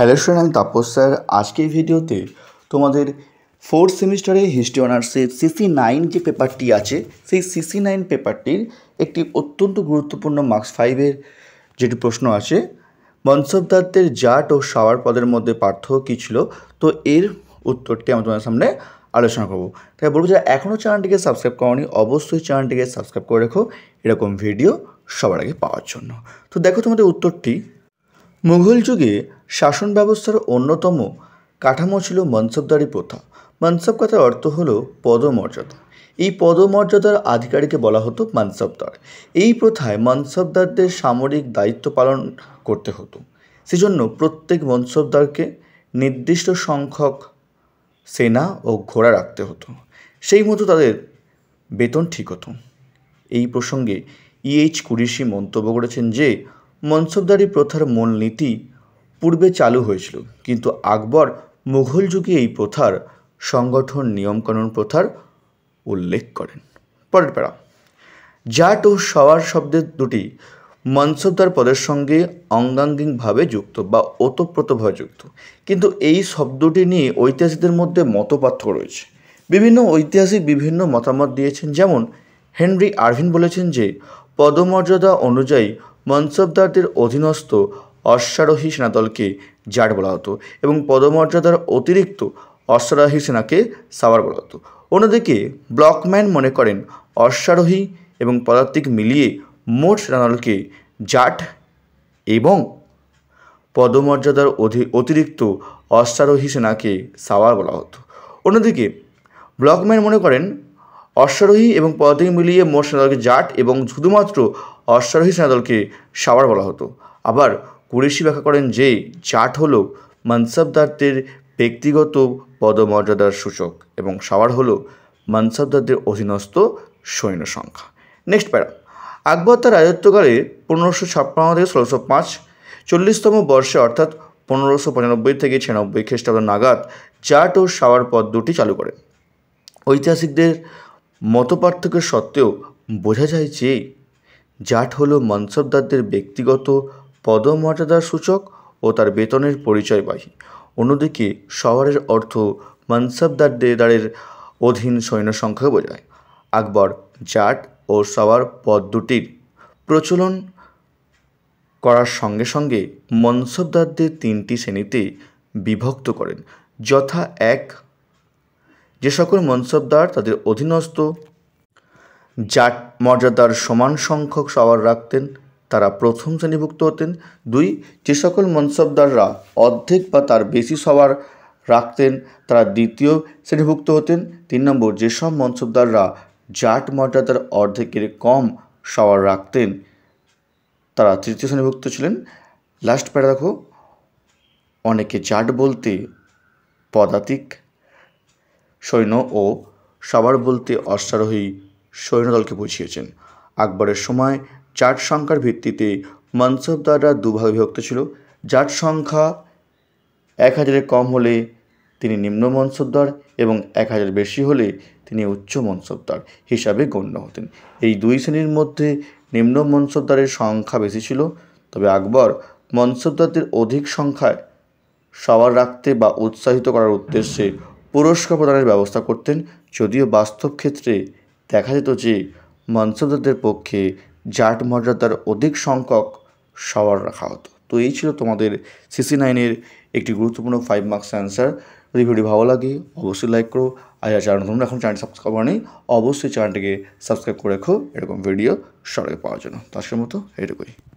hello sir আমি Tapas sir আজকের ভিডিওতে তোমাদের ফোর্থ সেমিস্টারে হিস্ট্রি অনার্সের সিসি নাইন যে পেপারটি আছে সেই সিসি নাইন পেপারটির একটি অত্যন্ত গুরুত্বপূর্ণ মার্কস ফাইভের যেটি প্রশ্ন আছে মনসবদারদের জাট ও সাওয়ার পদের মধ্যে পার্থক্য কী ছিল তো এর উত্তরটি আমি তোমাদের সামনে আলোচনা করবো তাই বলবো যে এখনও চ্যানেলটিকে সাবস্ক্রাইব করনি অবশ্যই চ্যানেলটিকে সাবস্ক্রাইব করে রেখো এরকম ভিডিও সবার আগে পাওয়ার জন্য তো দেখো তোমাদের উত্তরটি মুঘল যুগে শাসন ব্যবস্থার অন্যতম কাঠামো ছিল মনসবদারি প্রথা মনসব কথার অর্থ হল পদমর্যাদা এই পদমর্যাদার আধিকারিককে বলা হতো মনসবদার এই প্রথায় মনসবদারদের সামরিক দায়িত্ব পালন করতে হতো সেজন্য প্রত্যেক মনসবদারকে নির্দিষ্ট সংখ্যক সেনা ও ঘোড়া রাখতে হতো সেই মতো তাদের বেতন ঠিক হতো এই প্রসঙ্গে ইএইচ কুরিশি মন্তব্য করেছেন যে মনসবদারি প্রথার মূল নীতি পূর্বে চালু হয়েছিল কিন্তু আকবর মুঘল যুগে এই প্রথার সংগঠন নিয়মকানুন প্রথার উল্লেখ করেন পরের প্যারা জাট ও সওয়ার শব্দের দুটি মনসবদার পদের সঙ্গে অঙ্গাঙ্গিকভাবে যুক্ত বা ওতপ্রোতভাবে যুক্ত কিন্তু এই শব্দটি নিয়ে ঐতিহাসিকদের মধ্যে মতপার্থক্য রয়েছে বিভিন্ন ঐতিহাসিক বিভিন্ন মতামত দিয়েছেন যেমন হেনরি আরভিন বলেছেন যে পদমর্যাদা অনুযায়ী মনসবদারদের অধীনস্থ অশ্বারোহী সেনাদলকে জাট বলা হতো এবং পদমর্যাদার অতিরিক্ত অশ্বারোহী সেনাকে সাওয়ার বলা হতো অন্যদিকে ব্লকম্যান মনে করেন অশ্বারোহী এবং পদাতিক মিলিয়ে মোট সেনাদলকে জাট এবং পদমর্যাদার অতিরিক্ত অশ্বারোহী সেনাকে সাওয়ার বলা হতো অন্যদিকে ব্লকম্যান মনে করেন অশ্বারোহী এবং পদাতিক মিলিয়ে মোট সেনাদলকে জাট এবং শুধুমাত্র অশ্বারোহী সেনাদলকে সাওয়ার বলা হতো আবার কুরেশি ব্যাখ্যা করেন যে জাট হল মনসাবদারদের ব্যক্তিগত পদমর্যাদার সূচক এবং সাওয়ার হল মনসাবদারদের অধীনস্থ সৈন্য সংখ্যা নেক্সট প্যারা আকবর তার রাজত্বকালে পনেরোশো ছাপ্পান্ন থেকে ষোলোশো পাঁচ চল্লিশতম বর্ষে অর্থাৎ পনেরোশো পঁচানব্বই থেকে ছিয়ানব্বই খ্রিস্টাব্দ নাগাদ জাট ও সাওয়ার পদ দুটি চালু করে ঐতিহাসিকদের মতপার্থক্য সত্ত্বেও বোঝা যায় যে জাট হল মনসবদারদের ব্যক্তিগত পদমর্যাদার সূচক ও তার বেতনের পরিচয়বাহী অন্যদিকে শহরের অর্থ দেদারের অধীন সৈন্য সংখ্যা বোঝায় আকবর জাট ও সওয়ার পদ দুটির প্রচলন করার সঙ্গে সঙ্গে মনসবদারদের তিনটি শ্রেণীতে বিভক্ত করেন যথা এক যে সকল মনসবদার তাদের অধীনস্থ জাট মর্যাদার সমান সংখ্যক সওয়ার রাখতেন তারা প্রথম শ্রেণীভুক্ত হতেন দুই যে সকল মনসবদাররা অর্ধেক বা তার বেশি সবার রাখতেন তারা দ্বিতীয় শ্রেণীভুক্ত হতেন তিন নম্বর যেসব মনসবদাররা জাট মর্যাদার অর্ধেকের কম সবার রাখতেন তারা তৃতীয় শ্রেণীভুক্ত ছিলেন লাস্ট প্যারা দেখো অনেকে জাট বলতে পদাতিক সৈন্য ও সবার বলতে অশ্বারোহী সৈন্যদলকে বুঝিয়েছেন আকবরের সময় জাট সংখ্যার ভিত্তিতে মনসবদাররা দুভাগে বিভক্ত ছিল জাট সংখ্যা এক হাজারের কম হলে তিনি নিম্ন মনসবদার এবং এক হাজার বেশি হলে তিনি উচ্চ মনসবদার হিসাবে গণ্য হতেন এই দুই শ্রেণীর মধ্যে নিম্ন মনসবদারের সংখ্যা বেশি ছিল তবে আকবর মনসবদারদের অধিক সংখ্যায় সবার রাখতে বা উৎসাহিত করার উদ্দেশ্যে পুরস্কার প্রদানের ব্যবস্থা করতেন যদিও বাস্তব ক্ষেত্রে দেখা যেত যে মনসবদারদের পক্ষে জাট মর্যাদার অধিক সংখ্যক সওয়ার রাখা হতো তো এই ছিল তোমাদের সিসি নাইনের একটি গুরুত্বপূর্ণ ফাইভ মার্কস অ্যান্সার যদি ভিডিও ভালো লাগে অবশ্যই লাইক করো আর যা চ্যানেল তোমরা এখন চ্যানেল সাবস্ক্রাইব নেই অবশ্যই চ্যানেলটিকে সাবস্ক্রাইব করে রেখো এরকম ভিডিও সরে পাওয়ার জন্য তার মতো এটুকুই